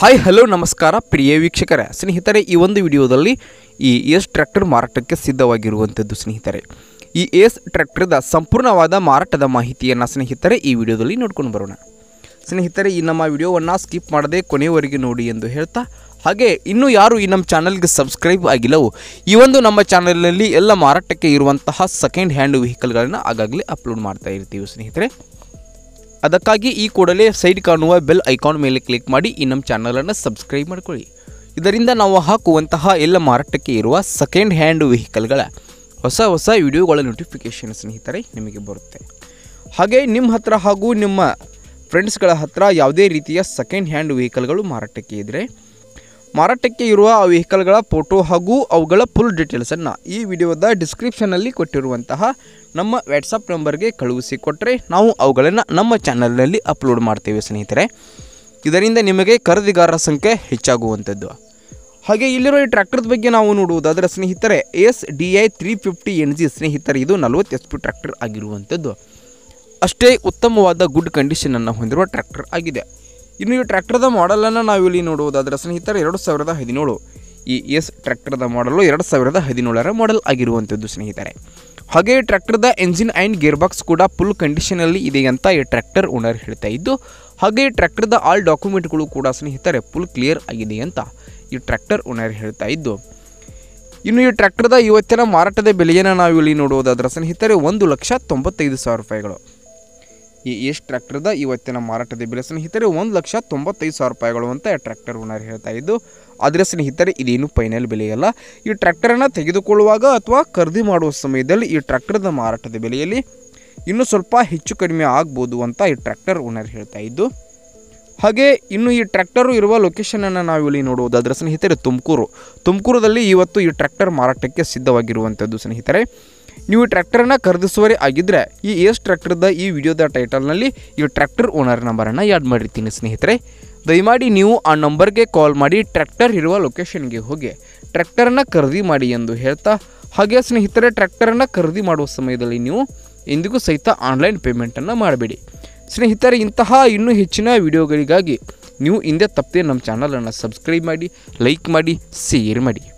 hi hello ನಮಸ್ಕಾರ ಪ್ರಿಯ ವೀಕ್ಷಕರೇ ಸ್ನೇಹಿತರೆ ಈ ಒಂದು ವಿಡಿಯೋದಲ್ಲಿ ಈ ಎಸ್ ಟ್ರ್ಯಾಕ್ಟರ್ ಮಾರಾಟಕ್ಕೆ ಸಿದ್ಧವಾಗಿರುವಂಥದ್ದು ಸ್ನೇಹಿತರೆ ಈ ಎಸ್ ಟ್ರ್ಯಾಕ್ಟರ್ದ ಸಂಪೂರ್ಣವಾದ ಮಾರಾಟದ ಮಾಹಿತಿಯನ್ನು ಸ್ನೇಹಿತರೆ ಈ ವಿಡಿಯೋದಲ್ಲಿ ನೋಡ್ಕೊಂಡು ಬರೋಣ ಸ್ನೇಹಿತರೆ ಈ ನಮ್ಮ ವಿಡಿಯೋವನ್ನು ಸ್ಕಿಪ್ ಮಾಡದೆ ಕೊನೆಯವರೆಗೆ ನೋಡಿ ಎಂದು ಹೇಳ್ತಾ ಹಾಗೆ ಇನ್ನು ಯಾರು ಈ ನಮ್ಮ ಚಾನಲ್ಗೆ ಸಬ್ಸ್ಕ್ರೈಬ್ ಆಗಿಲ್ಲವೋ ಈ ಒಂದು ನಮ್ಮ ಚಾನಲ್ನಲ್ಲಿ ಎಲ್ಲ ಮಾರಾಟಕ್ಕೆ ಇರುವಂತಹ ಸೆಕೆಂಡ್ ಹ್ಯಾಂಡ್ ವೆಹಿಕಲ್ಗಳನ್ನು ಆಗಾಗಲೇ ಅಪ್ಲೋಡ್ ಮಾಡ್ತಾ ಇರ್ತೀವಿ ಸ್ನೇಹಿತರೆ ಅದಕ್ಕಾಗಿ ಈ ಕೂಡಲೇ ಸೈಡ್ ಕಾಣುವ ಬೆಲ್ ಐಕಾನ್ ಮೇಲೆ ಕ್ಲಿಕ್ ಮಾಡಿ ಈ ನಮ್ಮ ಚಾನಲನ್ನು ಸಬ್ಸ್ಕ್ರೈಬ್ ಮಾಡಿಕೊಳ್ಳಿ ಇದರಿಂದ ನಾವು ಹಾಕುವಂತಹ ಎಲ್ಲ ಮಾರಾಟಕ್ಕೆ ಇರುವ ಸೆಕೆಂಡ್ ಹ್ಯಾಂಡ್ ವೆಹಿಕಲ್ಗಳ ಹೊಸ ಹೊಸ ವಿಡಿಯೋಗಳ ನೋಟಿಫಿಕೇಷನ್ ಸ್ನೇಹಿತರೆ ನಿಮಗೆ ಬರುತ್ತೆ ಹಾಗೆ ನಿಮ್ಮ ಹತ್ರ ಹಾಗೂ ನಿಮ್ಮ ಫ್ರೆಂಡ್ಸ್ಗಳ ಹತ್ರ ಯಾವುದೇ ರೀತಿಯ ಸೆಕೆಂಡ್ ಹ್ಯಾಂಡ್ ವೆಹಿಕಲ್ಗಳು ಮಾರಾಟಕ್ಕೆ ಇದ್ದರೆ ಮಾರಾಟಕ್ಕೆ ಇರುವ ಆ ವೆಹಿಕಲ್ಗಳ ಫೋಟೋ ಹಾಗೂ ಅವುಗಳ ಫುಲ್ ಡೀಟೇಲ್ಸನ್ನು ಈ ವಿಡಿಯೋದ ಡಿಸ್ಕ್ರಿಪ್ಷನಲ್ಲಿ ಕೊಟ್ಟಿರುವಂತಹ ನಮ್ಮ ವ್ಯಾಟ್ಸಪ್ ನಂಬರ್ಗೆ ಕಳುಹಿಸಿ ಕೊಟ್ಟರೆ ನಾವು ಅವುಗಳನ್ನು ನಮ್ಮ ಚಾನಲ್ನಲ್ಲಿ ಅಪ್ಲೋಡ್ ಮಾಡ್ತೇವೆ ಸ್ನೇಹಿತರೆ ಇದರಿಂದ ನಿಮಗೆ ಖರೀದಿಗಾರರ ಸಂಖ್ಯೆ ಹೆಚ್ಚಾಗುವಂಥದ್ದು ಹಾಗೆ ಇಲ್ಲಿರೋ ಈ ಟ್ರ್ಯಾಕ್ಟರ್ ಬಗ್ಗೆ ನಾವು ನೋಡುವುದಾದರೆ ಸ್ನೇಹಿತರೆ S D I three fifty N G ಸ್ನೇಹಿತರೆ ಇದು ನಲವತ್ತು ಎಸ್ ಪಿ ಟ್ರ್ಯಾಕ್ಟರ್ ಆಗಿರುವಂಥದ್ದು ಅಷ್ಟೇ ಉತ್ತಮವಾದ ಗುಡ್ ಕಂಡೀಷನನ್ನು ಹೊಂದಿರುವ ಟ್ರ್ಯಾಕ್ಟರ್ ಆಗಿದೆ ಇನ್ನು ಈ ಟ್ರ್ಯಾಕ್ಟರ್ದ ಮಾಡೆಲನ್ನು ನಾವು ಇಲ್ಲಿ ನೋಡುವುದಾದರೆ ಸ್ನೇಹಿತರೆ ಎರಡು ಸಾವಿರದ ಹದಿನೇಳು ಈ ಎಸ್ ಟ್ರ್ಯಾಕ್ಟರ್ದ ಮಾಡಲು ಎರಡು ಸಾವಿರದ ಹದಿನೇಳರ ಮಾಡಲ್ ಆಗಿರುವಂಥದ್ದು ಸ್ನೇಹಿತರೆ ಹಾಗೆ ಟ್ರ್ಯಾಕ್ಟರ್ದ ಎಂಜಿನ್ ಆ್ಯಂಡ್ ಗೇರ್ ಬಾಕ್ಸ್ ಕೂಡ ಫುಲ್ ಕಂಡೀಷನಲ್ಲಿ ಇದೆ ಅಂತ ಈ ಟ್ರ್ಯಾಕ್ಟರ್ ಓನರ್ ಹೇಳ್ತಾ ಇದ್ದು ಹಾಗೆ ಟ್ರ್ಯಾಕ್ಟರ್ದ ಆಲ್ ಡಾಕ್ಯುಮೆಂಟ್ಗಳು ಕೂಡ ಸ್ನೇಹಿತರೆ ಫುಲ್ ಕ್ಲಿಯರ್ ಆಗಿದೆ ಅಂತ ಈ ಟ್ರ್ಯಾಕ್ಟರ್ ಓನರ್ ಹೇಳ್ತಾ ಇದ್ದು ಇನ್ನು ಈ ಟ್ರ್ಯಾಕ್ಟರ್ದ ಇವತ್ತಿನ ಮಾರಾಟದ ಬೆಲೆಯನ್ನು ನಾವು ಇಲ್ಲಿ ನೋಡುವುದಾದ್ರೆ ಸ್ನೇಹಿತರೆ ಒಂದು ಲಕ್ಷ ತೊಂಬತ್ತೈದು ಸಾವಿರ ರೂಪಾಯಿಗಳು ಈ ಎಸ್ ಟ್ರ್ಯಾಕ್ಟರ್ದ ಇವತ್ತಿನ ಮಾರಾಟದ ಬೆಲೆ ಸ್ನೇಹಿತರೆ ಒಂದು ಲಕ್ಷ ತೊಂಬತ್ತೈದು ಸಾವಿರ ರೂಪಾಯಿಗಳು ಅಂತ ಟ್ರ್ಯಾಕ್ಟರ್ ಓನರ್ ಹೇಳ್ತಾ ಇದ್ದು ಅದರ ಸ್ನೇಹಿತರೆ ಇದೇನು ಫೈನಲ್ ಬೆಲೆಯಲ್ಲ ಈ ಟ್ರ್ಯಾಕ್ಟರನ್ನು ತೆಗೆದುಕೊಳ್ಳುವಾಗ ಅಥವಾ ಖರೀದಿ ಮಾಡುವ ಸಮಯದಲ್ಲಿ ಈ ಟ್ರ್ಯಾಕ್ಟರ್ದ ಮಾರಾಟದ ಬೆಲೆಯಲ್ಲಿ ಇನ್ನೂ ಸ್ವಲ್ಪ ಹೆಚ್ಚು ಕಡಿಮೆ ಆಗ್ಬೋದು ಅಂತ ಈ ಟ್ರ್ಯಾಕ್ಟರ್ ಓನರ್ ಹೇಳ್ತಾ ಇದ್ದು ಹಾಗೆ ಇನ್ನು ಈ ಟ್ರ್ಯಾಕ್ಟರು ಇರುವ ಲೊಕೇಶನನ್ನು ನಾವು ಇಲ್ಲಿ ನೋಡುವುದಾದರೆ ಸ್ನೇಹಿತರೆ ತುಮಕೂರು ತುಮಕೂರದಲ್ಲಿ ಇವತ್ತು ಈ ಟ್ರ್ಯಾಕ್ಟರ್ ಮಾರಾಟಕ್ಕೆ ಸಿದ್ಧವಾಗಿರುವಂಥದ್ದು ಸ್ನೇಹಿತರೆ ನೀವು ಟ್ರ್ಯಾಕ್ಟರನ್ನು ಖರೀದಿಸುವರೇ ಆಗಿದ್ದರೆ ಈ ಎಸ್ ಟ್ರ್ಯಾಕ್ಟರ್ದ ಈ ವಿಡಿಯೋದ ಟೈಟಲ್ನಲ್ಲಿ ಈ ಟ್ರ್ಯಾಕ್ಟರ್ ಓನರ್ ನಂಬರನ್ನು ಯಾಡ್ ಮಾಡಿರ್ತೀನಿ ಸ್ನೇಹಿತರೆ ದಯಮಾಡಿ ನೀವು ಆ ನಂಬರ್ಗೆ ಕಾಲ್ ಮಾಡಿ ಟ್ರ್ಯಾಕ್ಟರ್ ಇರುವ ಲೊಕೇಶನ್ಗೆ ಹೋಗಿ ಟ್ರ್ಯಾಕ್ಟರನ್ನು ಖರೀದಿ ಮಾಡಿ ಎಂದು ಹೇಳ್ತಾ ಹಾಗೆ ಸ್ನೇಹಿತರೆ ಟ್ರ್ಯಾಕ್ಟರನ್ನು ಖರೀದಿ ಮಾಡುವ ಸಮಯದಲ್ಲಿ ನೀವು ಎಂದಿಗೂ ಸಹಿತ ಆನ್ಲೈನ್ ಪೇಮೆಂಟನ್ನು ಮಾಡಬೇಡಿ ಸ್ನೇಹಿತರೆ ಇಂತಹ ಇನ್ನೂ ಹೆಚ್ಚಿನ ವಿಡಿಯೋಗಳಿಗಾಗಿ ನೀವು ಹಿಂದೆ ತಪ್ಪದೆ ನಮ್ಮ ಚಾನಲನ್ನು ಸಬ್ಸ್ಕ್ರೈಬ್ ಮಾಡಿ ಲೈಕ್ ಮಾಡಿ ಶೇರ್ ಮಾಡಿ